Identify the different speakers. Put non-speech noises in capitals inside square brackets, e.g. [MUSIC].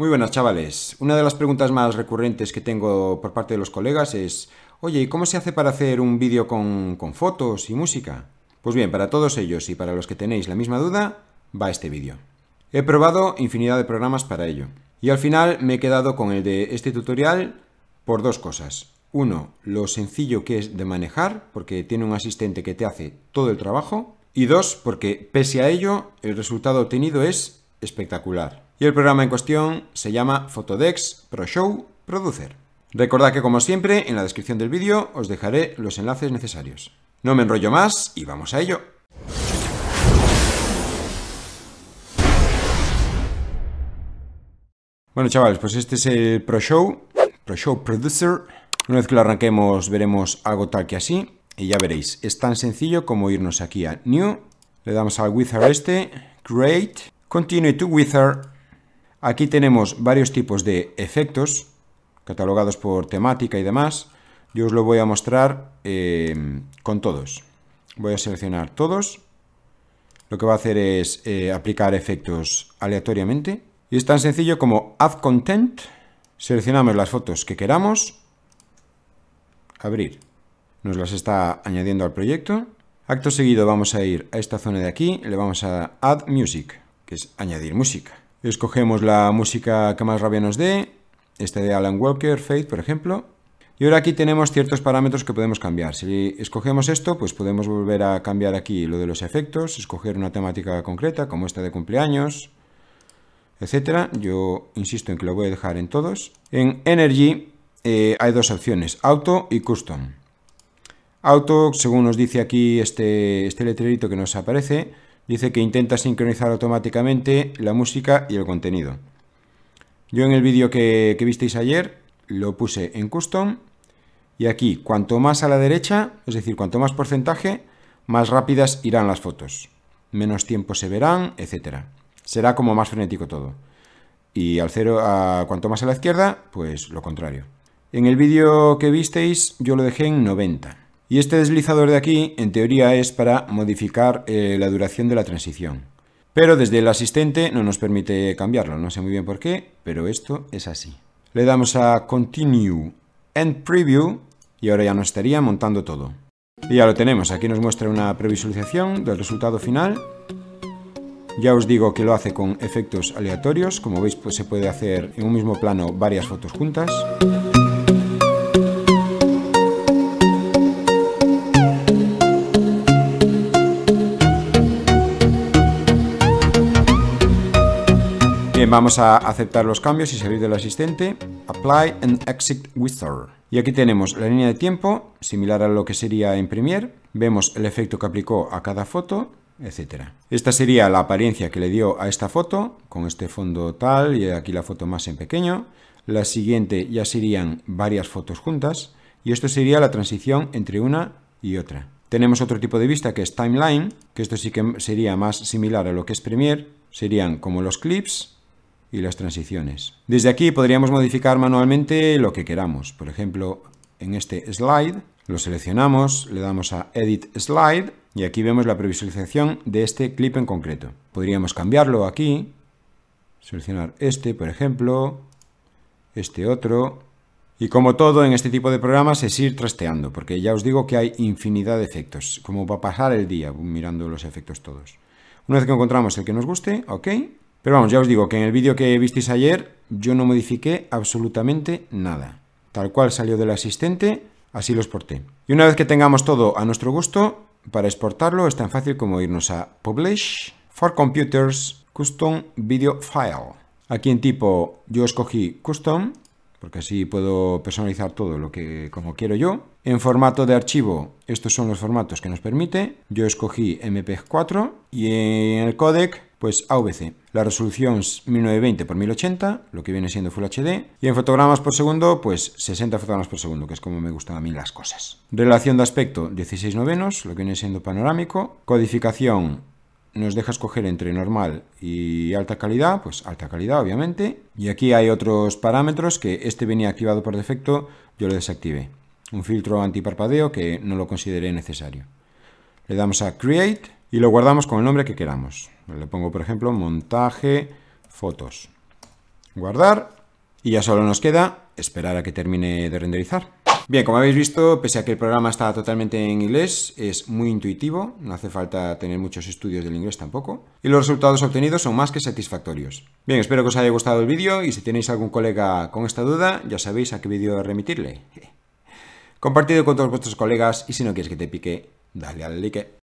Speaker 1: Muy buenas chavales. Una de las preguntas más recurrentes que tengo por parte de los colegas es, oye, ¿y cómo se hace para hacer un vídeo con, fotos y música? Pues bien, para todos ellos y para los que tenéis la misma duda, va este vídeo. He probado infinidad de programas para ello. Y al final me he quedado con el de este tutorial por dos cosas. Uno, lo sencillo que es de manejar, porque tiene un asistente que te hace todo el trabajo. Y dos, porque pese a ello, el resultado obtenido es espectacular y el programa en cuestión se llama Photodex Pro Show Producer. Recordad que como siempre en la descripción del vídeo os dejaré los enlaces necesarios. No me enrollo más y vamos a ello. Bueno chavales, pues este es el proshow Show, Producer. Una vez que lo arranquemos veremos algo tal que así y ya veréis, es tan sencillo como irnos aquí a New, le damos al Wizard este, Create, Continue to Wizard Aquí tenemos varios tipos de efectos catalogados por temática y demás. Yo os lo voy a mostrar eh, con todos. Voy a seleccionar todos. Lo que va a hacer es eh, aplicar efectos aleatoriamente. Y es tan sencillo como Add Content. Seleccionamos las fotos que queramos. Abrir. Nos las está añadiendo al proyecto. Acto seguido vamos a ir a esta zona de aquí. Le vamos a Add Music, que es añadir música. Escogemos la música que más rabia nos dé, esta de Alan Walker, Faith, por ejemplo. Y ahora aquí tenemos ciertos parámetros que podemos cambiar. Si escogemos esto, pues podemos volver a cambiar aquí lo de los efectos, escoger una temática concreta, como esta de cumpleaños, etcétera. Yo insisto en que lo voy a dejar en todos. En Energy eh, hay dos opciones, Auto y Custom. Auto, según nos dice aquí este, este letrerito que nos aparece, Dice que intenta sincronizar automáticamente la música y el contenido. Yo en el vídeo que, visteis ayer lo puse en custom y aquí cuanto más a la derecha, es decir, cuanto más porcentaje, más rápidas irán las fotos, menos tiempo se verán, etc. Será como más frenético todo. Y al cero, a, cuanto más a la izquierda, pues lo contrario. En el vídeo que visteis yo lo dejé en 90. Y este deslizador de aquí, en teoría, es para modificar eh, la duración de la transición. Pero desde el asistente no nos permite cambiarlo, no sé muy bien por qué, pero esto es así. Le damos a Continue and Preview y ahora ya nos estaría montando todo. Y ya lo tenemos, aquí nos muestra una previsualización del resultado final. Ya os digo que lo hace con efectos aleatorios, como veis pues se puede hacer en un mismo plano varias fotos juntas. vamos a aceptar los cambios y salir del asistente. Apply and Exit Wizard. Y aquí tenemos la línea de tiempo, similar a lo que sería en Premiere. Vemos el efecto que aplicó a cada foto, etc. Esta sería la apariencia que le dio a esta foto, con este fondo tal y aquí la foto más en pequeño. La siguiente ya serían varias fotos juntas. Y esto sería la transición entre una y otra. Tenemos otro tipo de vista que es Timeline, que esto sí que sería más similar a lo que es Premiere. Serían como los clips, y las transiciones. Desde aquí podríamos modificar manualmente lo que queramos. Por ejemplo, en este slide lo seleccionamos, le damos a Edit Slide y aquí vemos la previsualización de este clip en concreto. Podríamos cambiarlo aquí, seleccionar este, por ejemplo, este otro, y como todo en este tipo de programas es ir trasteando, porque ya os digo que hay infinidad de efectos, como va a pasar el día mirando los efectos todos. Una vez que encontramos el que nos guste, OK, pero vamos, ya os digo que en el vídeo que visteis ayer yo no modifiqué absolutamente nada. Tal cual salió del asistente, así lo exporté. Y una vez que tengamos todo a nuestro gusto, para exportarlo es tan fácil como irnos a Publish, For Computers, Custom Video File. Aquí en tipo yo escogí Custom porque así puedo personalizar todo lo que como quiero yo. En formato de archivo, estos son los formatos que nos permite. Yo escogí MP4 y en el codec, pues AVC. La resolución es 1920x1080, lo que viene siendo Full HD. Y en fotogramas por segundo, pues 60 fotogramas por segundo, que es como me gustan a mí las cosas. Relación de aspecto, 16 novenos, lo que viene siendo panorámico. Codificación, nos deja escoger entre normal y alta calidad, pues alta calidad obviamente. Y aquí hay otros parámetros que este venía activado por defecto, yo lo desactivé. Un filtro antiparpadeo que no lo consideré necesario. Le damos a Create y lo guardamos con el nombre que queramos. Le pongo por ejemplo montaje fotos. Guardar y ya solo nos queda esperar a que termine de renderizar. Bien, como habéis visto, pese a que el programa está totalmente en inglés, es muy intuitivo, no hace falta tener muchos estudios del inglés tampoco, y los resultados obtenidos son más que satisfactorios. Bien, espero que os haya gustado el vídeo y si tenéis algún colega con esta duda, ya sabéis a qué vídeo remitirle. [LAUGHS] Compartido con todos vuestros colegas y si no quieres que te pique, dale al like.